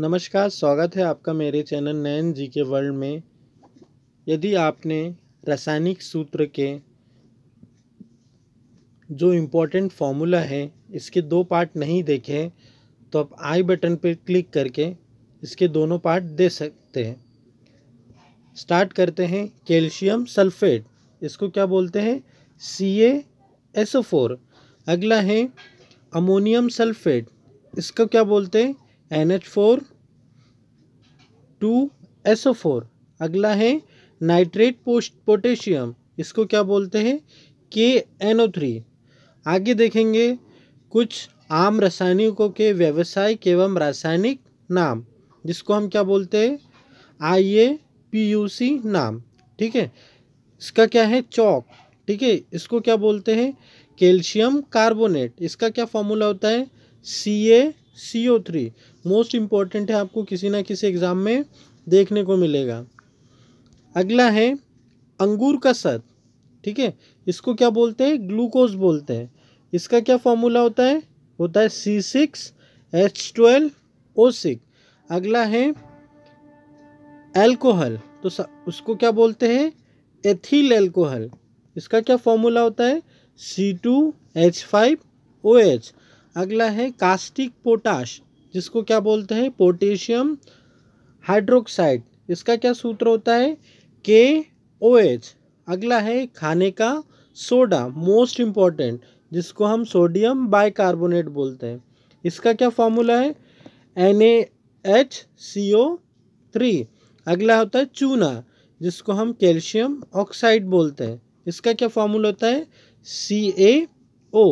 नमस्कार स्वागत है आपका मेरे चैनल नयन जी के वर्ल्ड में यदि आपने रासायनिक सूत्र के जो इम्पोर्टेंट फॉर्मूला है इसके दो पार्ट नहीं देखे तो आप आई बटन पर क्लिक करके इसके दोनों पार्ट दे सकते हैं स्टार्ट करते हैं कैल्शियम सल्फेट इसको क्या बोलते हैं सी एस ओ फोर अगला है अमोनियम सल्फेट इसको क्या बोलते हैं N H four two S O four अगला है नाइट्रेट पोस्ट पोटेशियम इसको क्या बोलते हैं के एन ओ थ्री आगे देखेंगे कुछ आम रासायनिकों के व्यवसायिक एवं रासायनिक नाम जिसको हम क्या बोलते हैं आई ए पी यू सी नाम ठीक है इसका क्या है चौक ठीक है इसको क्या बोलते हैं कैल्शियम कार्बोनेट इसका क्या फॉर्मूला होता है C A C O three most important है आपको किसी ना किसी एग्ज़ाम में देखने को मिलेगा अगला है अंगूर का सत ठीक है इसको क्या बोलते हैं ग्लूकोज बोलते हैं इसका क्या फॉर्मूला होता है होता है C six H twelve O six अगला है एल्कोहल तो उसको क्या बोलते हैं एथिल एल्कोहल इसका क्या फॉर्मूला होता है C two H five O H अगला है कास्टिक पोटाश जिसको क्या बोलते हैं पोटेशियम हाइड्रोक्साइड इसका क्या सूत्र होता है के ओ एच अगला है खाने का सोडा मोस्ट इम्पॉर्टेंट जिसको हम सोडियम बाइकार्बोनेट बोलते हैं इसका क्या फॉर्मूला है N A H C O three अगला होता है चूना जिसको हम कैल्शियम ऑक्साइड बोलते हैं इसका क्या फॉर्मूला होता है सी ए ओ